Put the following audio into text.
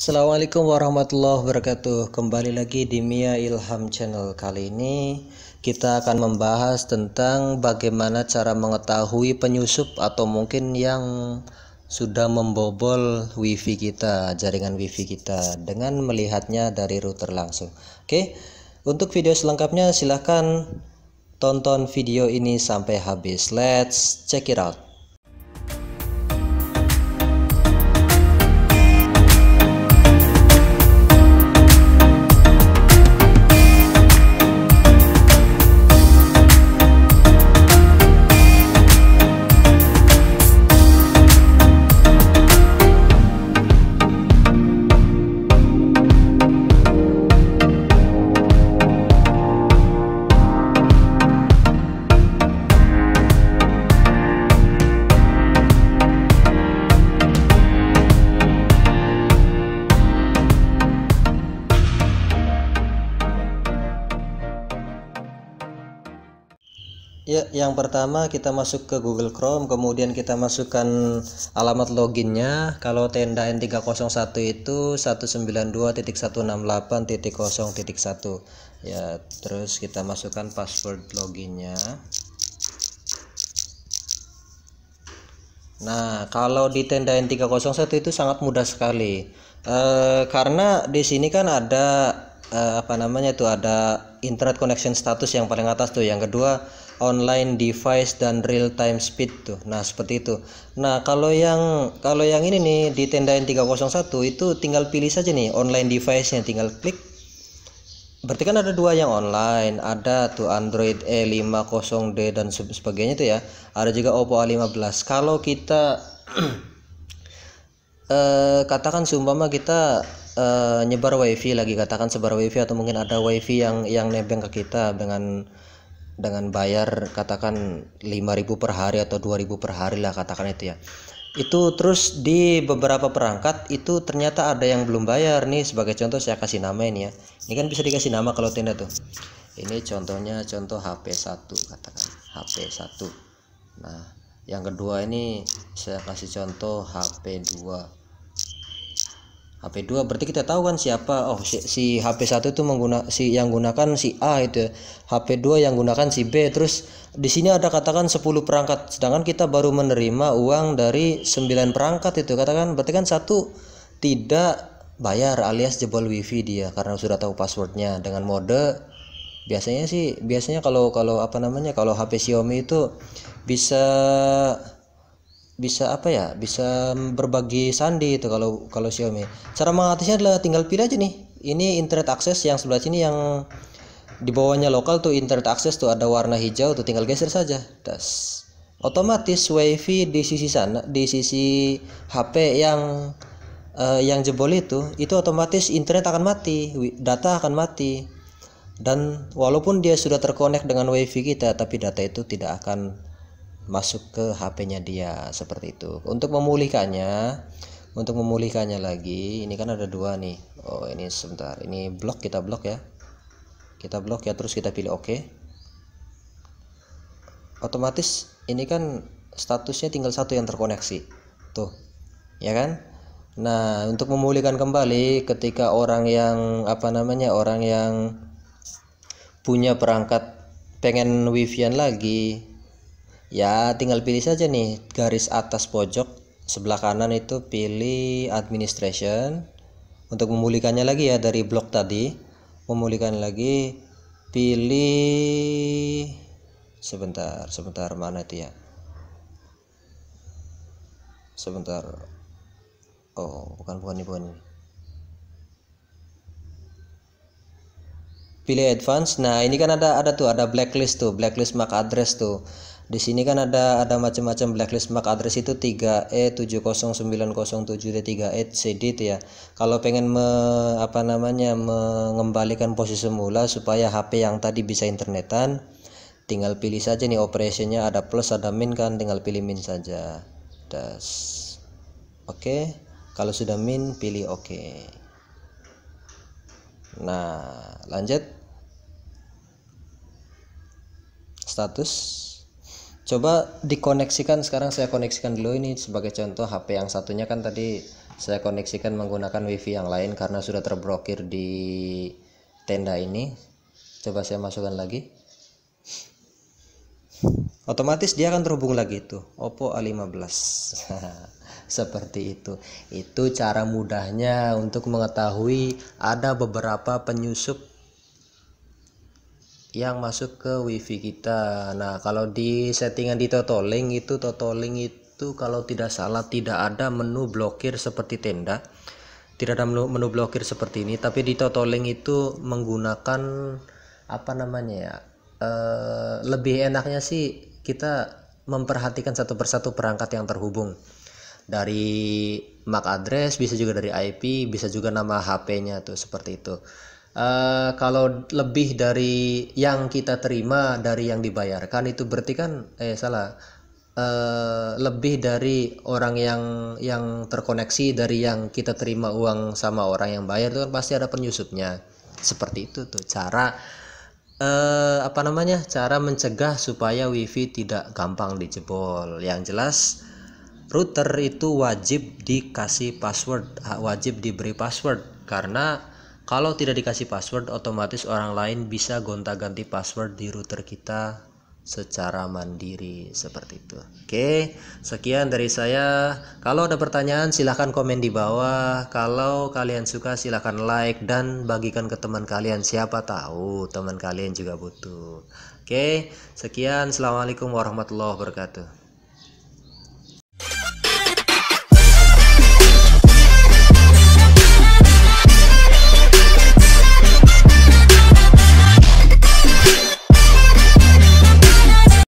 Assalamualaikum warahmatullahi wabarakatuh Kembali lagi di Mia Ilham Channel Kali ini kita akan membahas tentang bagaimana cara mengetahui penyusup atau mungkin yang sudah membobol wifi kita jaringan wifi kita dengan melihatnya dari router langsung Oke untuk video selengkapnya silahkan tonton video ini sampai habis Let's check it out Ya, yang pertama kita masuk ke Google Chrome, kemudian kita masukkan alamat loginnya. Kalau tenda N301 itu 192.168.0.1. Ya, terus kita masukkan password loginnya. Nah, kalau di tenda N301 itu sangat mudah sekali. E, karena di sini kan ada eh, apa namanya itu ada internet connection status yang paling atas tuh. Yang kedua online device dan real time speed tuh. Nah, seperti itu. Nah, kalau yang kalau yang ini nih di tenda tendain 301 itu tinggal pilih saja nih online device-nya tinggal klik. Berarti kan ada dua yang online, ada tuh Android E50D dan sebagainya tuh ya. Ada juga Oppo A15. Kalau kita eh, katakan seumpama kita Uh, nyebar wifi lagi katakan sebar wifi atau mungkin ada wifi yang yang nebeng ke kita dengan dengan bayar katakan 5000 per hari atau 2000 per hari lah katakan itu ya itu terus di beberapa perangkat itu ternyata ada yang belum bayar nih sebagai contoh saya kasih nama ini ya ini kan bisa dikasih nama kalau tenda tuh ini contohnya contoh HP1 katakan HP1 nah yang kedua ini saya kasih contoh HP2 HP2 berarti kita tahu kan siapa oh si, si HP1 itu menggunakan si yang gunakan si A itu HP2 yang gunakan si B terus di sini ada katakan 10 perangkat sedangkan kita baru menerima uang dari 9 perangkat itu katakan berarti kan satu tidak bayar alias jebol wifi dia karena sudah tahu passwordnya dengan mode biasanya sih biasanya kalau kalau apa namanya kalau HP Xiaomi itu bisa bisa apa ya bisa berbagi sandi itu kalau kalau Xiaomi cara mengatasinya adalah tinggal pilih aja nih ini internet akses yang sebelah sini yang di bawahnya lokal tuh internet akses tuh ada warna hijau tuh tinggal geser saja tas otomatis wifi di sisi sana di sisi HP yang uh, yang jebol itu itu otomatis internet akan mati data akan mati dan walaupun dia sudah terkonek dengan wifi kita tapi data itu tidak akan masuk ke HP-nya dia seperti itu. Untuk memulihkannya, untuk memulihkannya lagi, ini kan ada dua nih. Oh, ini sebentar. Ini blok kita blok ya. Kita blok ya terus kita pilih oke. OK. Otomatis ini kan statusnya tinggal satu yang terkoneksi. Tuh. Ya kan? Nah, untuk memulihkan kembali ketika orang yang apa namanya? Orang yang punya perangkat pengen wifi-an lagi ya tinggal pilih saja nih garis atas pojok sebelah kanan itu pilih administration untuk memulihkannya lagi ya dari blok tadi memulihkan lagi pilih sebentar sebentar mana itu ya sebentar oh bukan bukan ini bukan ini pilih advance nah ini kan ada ada tuh ada blacklist tuh blacklist MAC address tuh di sini kan ada ada macam-macam blacklist MAC address itu 3E70907D3ECD e itu ya kalau pengen me, apa namanya mengembalikan posisi semula supaya HP yang tadi bisa internetan tinggal pilih saja nih operationnya ada plus ada min kan tinggal pilih min saja das oke okay. kalau sudah min pilih oke okay. nah lanjut status coba dikoneksikan sekarang saya koneksikan dulu ini sebagai contoh HP yang satunya kan tadi saya koneksikan menggunakan wifi yang lain karena sudah terblokir di tenda ini coba saya masukkan lagi otomatis dia akan terhubung lagi itu Oppo A15 seperti itu itu cara mudahnya untuk mengetahui ada beberapa penyusup yang masuk ke wifi kita nah kalau di settingan di link itu link itu kalau tidak salah tidak ada menu blokir seperti tenda tidak ada menu, blokir seperti ini tapi di link itu menggunakan apa namanya ya e, lebih enaknya sih kita memperhatikan satu persatu perangkat yang terhubung dari MAC address bisa juga dari IP bisa juga nama HP-nya tuh seperti itu Eh, kalau lebih dari yang kita terima dari yang dibayarkan itu berarti kan eh salah uh, lebih dari orang yang yang terkoneksi dari yang kita terima uang sama orang yang bayar itu kan pasti ada penyusupnya seperti itu tuh cara uh, apa namanya cara mencegah supaya wifi tidak gampang dijebol yang jelas router itu wajib dikasih password wajib diberi password karena kalau tidak dikasih password, otomatis orang lain bisa gonta-ganti password di router kita secara mandiri seperti itu. Oke, sekian dari saya. Kalau ada pertanyaan silahkan komen di bawah. Kalau kalian suka silahkan like dan bagikan ke teman kalian. Siapa tahu teman kalian juga butuh. Oke, sekian. Assalamualaikum warahmatullahi wabarakatuh.